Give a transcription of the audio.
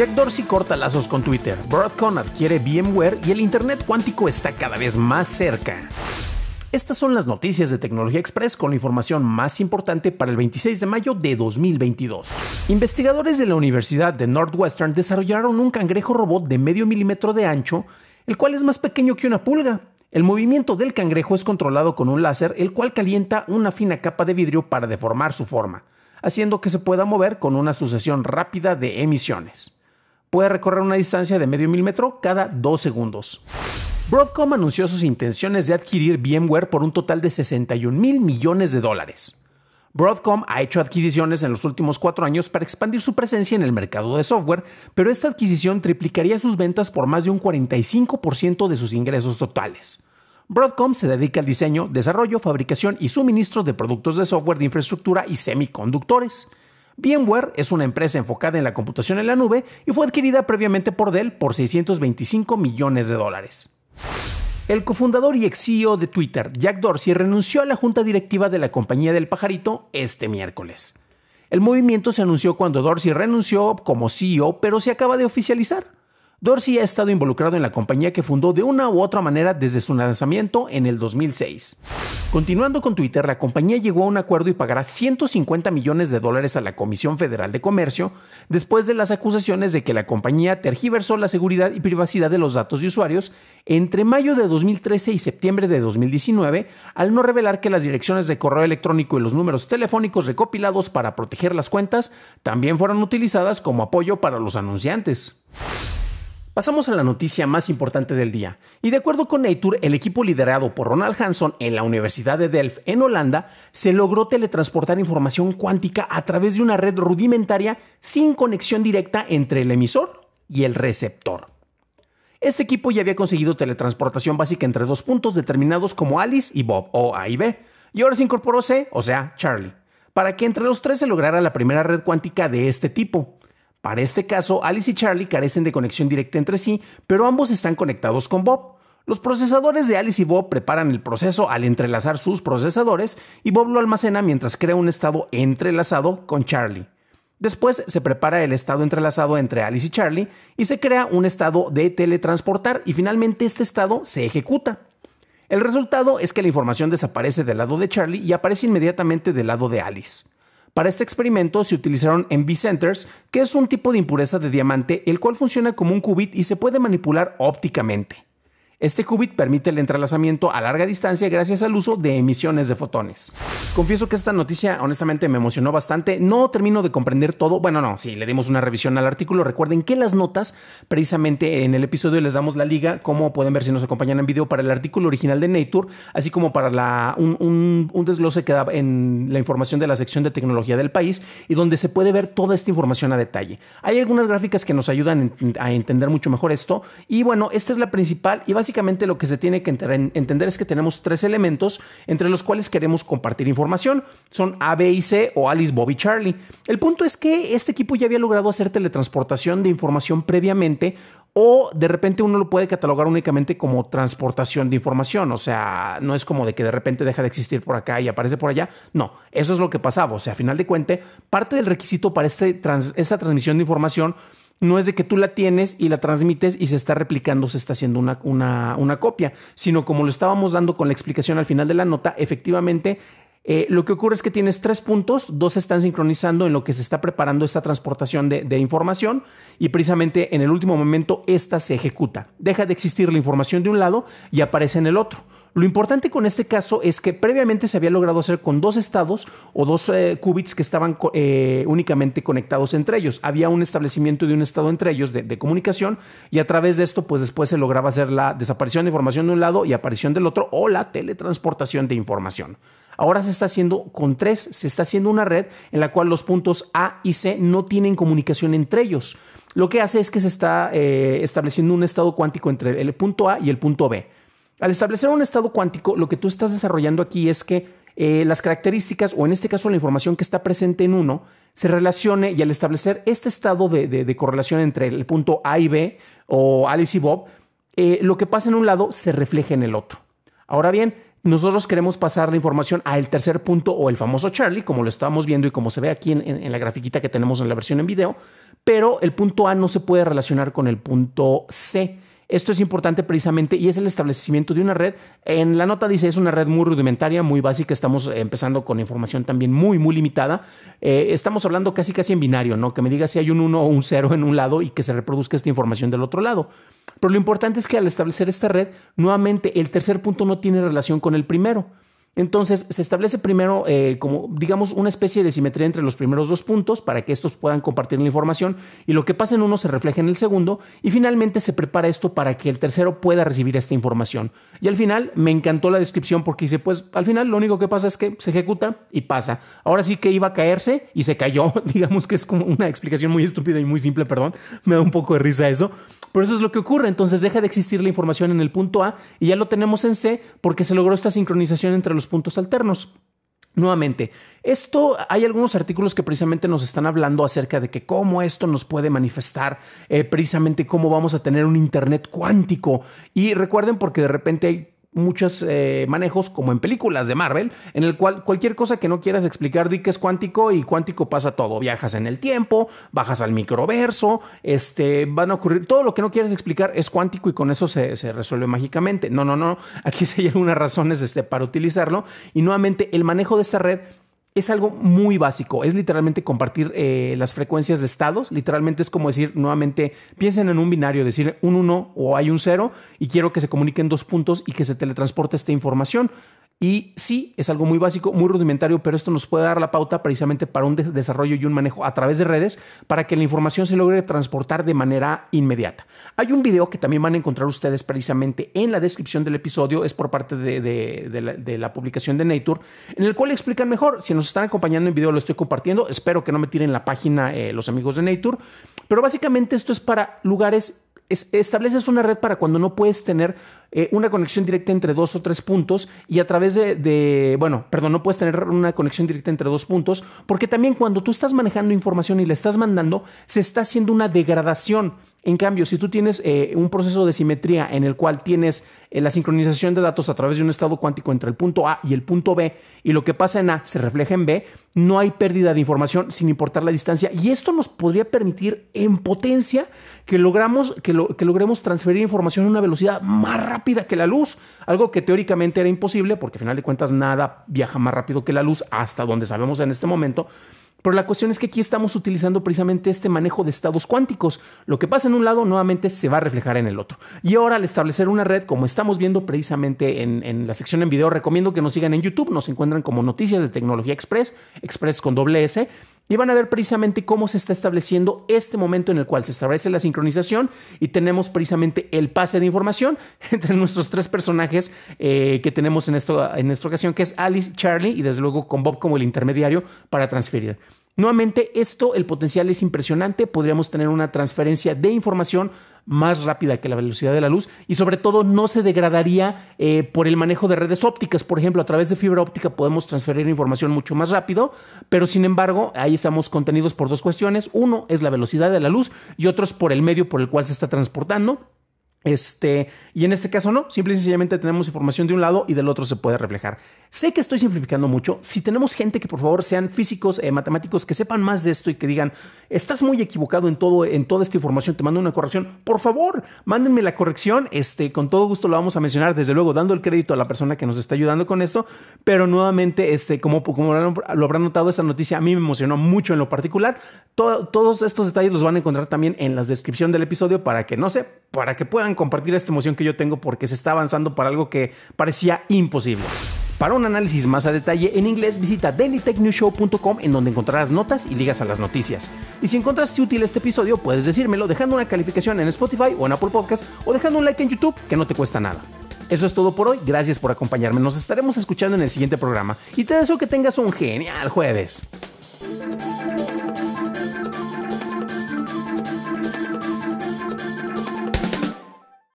Jack Dorsey corta lazos con Twitter, Broadcom adquiere VMware y el Internet cuántico está cada vez más cerca. Estas son las noticias de Tecnología Express con la información más importante para el 26 de mayo de 2022. Investigadores de la Universidad de Northwestern desarrollaron un cangrejo robot de medio milímetro de ancho, el cual es más pequeño que una pulga. El movimiento del cangrejo es controlado con un láser, el cual calienta una fina capa de vidrio para deformar su forma, haciendo que se pueda mover con una sucesión rápida de emisiones puede recorrer una distancia de medio milímetro cada dos segundos. Broadcom anunció sus intenciones de adquirir VMware por un total de 61 mil millones de dólares. Broadcom ha hecho adquisiciones en los últimos cuatro años para expandir su presencia en el mercado de software, pero esta adquisición triplicaría sus ventas por más de un 45% de sus ingresos totales. Broadcom se dedica al diseño, desarrollo, fabricación y suministro de productos de software de infraestructura y semiconductores. VMware es una empresa enfocada en la computación en la nube y fue adquirida previamente por Dell por 625 millones de dólares. El cofundador y ex CEO de Twitter, Jack Dorsey, renunció a la junta directiva de la compañía del pajarito este miércoles. El movimiento se anunció cuando Dorsey renunció como CEO, pero se acaba de oficializar. Dorsey ha estado involucrado en la compañía que fundó de una u otra manera desde su lanzamiento en el 2006. Continuando con Twitter, la compañía llegó a un acuerdo y pagará 150 millones de dólares a la Comisión Federal de Comercio después de las acusaciones de que la compañía tergiversó la seguridad y privacidad de los datos de usuarios entre mayo de 2013 y septiembre de 2019 al no revelar que las direcciones de correo electrónico y los números telefónicos recopilados para proteger las cuentas también fueron utilizadas como apoyo para los anunciantes. Pasamos a la noticia más importante del día, y de acuerdo con Nature, el equipo liderado por Ronald Hanson en la Universidad de Delft en Holanda se logró teletransportar información cuántica a través de una red rudimentaria sin conexión directa entre el emisor y el receptor. Este equipo ya había conseguido teletransportación básica entre dos puntos determinados como Alice y Bob, o A y B, y ahora se incorporó C, o sea, Charlie, para que entre los tres se lograra la primera red cuántica de este tipo. Para este caso, Alice y Charlie carecen de conexión directa entre sí, pero ambos están conectados con Bob. Los procesadores de Alice y Bob preparan el proceso al entrelazar sus procesadores y Bob lo almacena mientras crea un estado entrelazado con Charlie. Después se prepara el estado entrelazado entre Alice y Charlie y se crea un estado de teletransportar y finalmente este estado se ejecuta. El resultado es que la información desaparece del lado de Charlie y aparece inmediatamente del lado de Alice. Para este experimento se utilizaron NV centers, que es un tipo de impureza de diamante el cual funciona como un qubit y se puede manipular ópticamente. Este qubit permite el entrelazamiento a larga distancia gracias al uso de emisiones de fotones. Confieso que esta noticia honestamente me emocionó bastante. No termino de comprender todo. Bueno, no, sí, le dimos una revisión al artículo, recuerden que las notas, precisamente en el episodio les damos la liga, como pueden ver si nos acompañan en video, para el artículo original de Nature, así como para un, un desglose que da en la información de la sección de tecnología del país y donde se puede ver toda esta información a detalle. Hay algunas gráficas que nos ayudan a entender mucho mejor esto. Y bueno, esta es la principal y básicamente básicamente lo que se tiene que entender es que tenemos tres elementos entre los cuales queremos compartir información. Son A, B y C o Alice, y Charlie. El punto es que este equipo ya había logrado hacer teletransportación de información previamente o de repente uno lo puede catalogar únicamente como transportación de información, o sea, no es como de que de repente deja de existir por acá y aparece por allá, no, eso es lo que pasaba, o sea, a final de cuentas, parte del requisito para este esa transmisión de información no es de que tú la tienes y la transmites y se está replicando, se está haciendo una, una, copia, sino como lo estábamos dando con la explicación al final de la nota, efectivamente eh, lo que ocurre es que tienes tres puntos, dos están sincronizando en lo que se está preparando esta transportación de, información y precisamente en el último momento esta se ejecuta. Deja de existir la información de un lado y aparece en el otro. Lo importante con este caso es que previamente se había logrado hacer con dos estados o dos eh, qubits que estaban eh, únicamente conectados entre ellos. Había un establecimiento de un estado entre ellos de, comunicación y a través de esto pues después se lograba hacer la desaparición de información de un lado y aparición del otro o la teletransportación de información. Ahora se está haciendo con tres, se está haciendo una red en la cual los puntos A y C no tienen comunicación entre ellos. Lo que hace es que se está eh, estableciendo un estado cuántico entre el punto A y el punto B al establecer un estado cuántico, lo que tú estás desarrollando aquí es que eh, las características, o en este caso la información que está presente en uno, se relacione y al establecer este estado de, correlación entre el punto A y B o Alice y Bob, eh, lo que pasa en un lado se refleja en el otro. Ahora bien, nosotros queremos pasar la información al tercer punto o el famoso Charlie, como lo estamos viendo y como se ve aquí en, en, la grafiquita que tenemos en la versión en video, pero el punto A no se puede relacionar con el punto C. Esto es importante precisamente y es el establecimiento de una red. En la nota dice es una red muy rudimentaria, muy básica. Estamos empezando con información también muy, muy limitada. Eh, estamos hablando casi, casi en binario, ¿no? Que me diga si hay un 1 o un 0 en un lado y que se reproduzca esta información del otro lado. Pero lo importante es que al establecer esta red, nuevamente el tercer punto no tiene relación con el primero. Entonces se establece primero eh, como, digamos, una especie de simetría entre los primeros dos puntos para que estos puedan compartir la información y lo que pasa en uno se refleja en el segundo y finalmente se prepara esto para que el tercero pueda recibir esta información. Y al final me encantó la descripción porque dice, pues al final lo único que pasa es que se ejecuta y pasa. Ahora sí que iba a caerse y se cayó, digamos que es como una explicación muy estúpida y muy simple, perdón, me da un poco de risa eso. Pero eso es lo que ocurre. Entonces deja de existir la información en el punto A y ya lo tenemos en C porque se logró esta sincronización entre los puntos alternos. Nuevamente, esto hay algunos artículos que precisamente nos están hablando acerca de que cómo esto nos puede manifestar, eh, precisamente cómo vamos a tener un Internet cuántico. Y recuerden porque de repente hay muchos eh, manejos como en películas de Marvel, en el cual cualquier cosa que no quieras explicar di que es cuántico y cuántico pasa todo. Viajas en el tiempo, bajas al microverso, este, van a ocurrir, todo lo que no quieras explicar es cuántico y con eso se, resuelve mágicamente. No, no, no, aquí sí hay algunas razones este, para utilizarlo y nuevamente el manejo de esta red es algo muy básico. Es literalmente compartir eh, las frecuencias de estados. Literalmente es como decir nuevamente, piensen en un binario, decir un 1 o hay un 0 y quiero que se comuniquen dos puntos y que se teletransporte esta información. Y sí, es algo muy básico, muy rudimentario, pero esto nos puede dar la pauta precisamente para un desarrollo y un manejo a través de redes para que la información se logre transportar de manera inmediata. Hay un video que también van a encontrar ustedes precisamente en la descripción del episodio, es por parte de, la, publicación de Nature, en el cual explican mejor. Si nos están acompañando en video, lo estoy compartiendo. Espero que no me tiren la página eh, los amigos de Nature, pero básicamente esto es para lugares estableces una red para cuando no puedes tener eh, una conexión directa entre dos o tres puntos y a través de, bueno, perdón, no puedes tener una conexión directa entre dos puntos, porque también cuando tú estás manejando información y la estás mandando, se está haciendo una degradación. En cambio, si tú tienes eh, un proceso de simetría en el cual tienes eh, la sincronización de datos a través de un estado cuántico entre el punto A y el punto B, y lo que pasa en A se refleja en B, no hay pérdida de información sin importar la distancia y esto nos podría permitir en potencia que, logramos, que, lo, que logremos transferir información a una velocidad más rápida que la luz, algo que teóricamente era imposible porque al final de cuentas nada viaja más rápido que la luz hasta donde sabemos en este momento, pero la cuestión es que aquí estamos utilizando precisamente este manejo de estados cuánticos. Lo que pasa en un lado nuevamente se va a reflejar en el otro. Y ahora al establecer una red, como estamos viendo precisamente en, la sección en video, recomiendo que nos sigan en YouTube. Nos encuentran como Noticias de Tecnología Express, Express con doble S. Y van a ver precisamente cómo se está estableciendo este momento en el cual se establece la sincronización y tenemos precisamente el pase de información entre nuestros tres personajes eh, que tenemos en, en esta ocasión, que es Alice, Charlie y desde luego con Bob como el intermediario para transferir. Nuevamente, esto, el potencial es impresionante. Podríamos tener una transferencia de información más rápida que la velocidad de la luz y sobre todo no se degradaría eh, por el manejo de redes ópticas. Por ejemplo, a través de fibra óptica podemos transferir información mucho más rápido, pero sin embargo ahí estamos contenidos por dos cuestiones. Uno es la velocidad de la luz y otro es por el medio por el cual se está transportando este, y en este caso no, simple y sencillamente tenemos información de un lado y del otro se puede reflejar. Sé que estoy simplificando mucho. Si tenemos gente que por favor sean físicos, eh, matemáticos, que sepan más de esto y que digan, estás muy equivocado en todo, en toda esta información, te mando una corrección. Por favor, mándenme la corrección. Este, con todo gusto la vamos a mencionar, desde luego, dando el crédito a la persona que nos está ayudando con esto. Pero nuevamente, este, como, lo habrán notado, esta noticia a mí me emocionó mucho en lo particular. todos estos detalles los van a encontrar también en la descripción del episodio para que no sé, para que puedan compartir esta emoción que yo tengo porque se está avanzando para algo que parecía imposible. Para un análisis más a detalle en inglés, visita dailytechnewshow.com en donde encontrarás notas y ligas a las noticias. Y si encontraste útil este episodio, puedes decírmelo dejando una calificación en Spotify o en Apple Podcast o dejando un like en YouTube que no te cuesta nada. Eso es todo por hoy, gracias por acompañarme, nos estaremos escuchando en el siguiente programa y te deseo que tengas un genial jueves.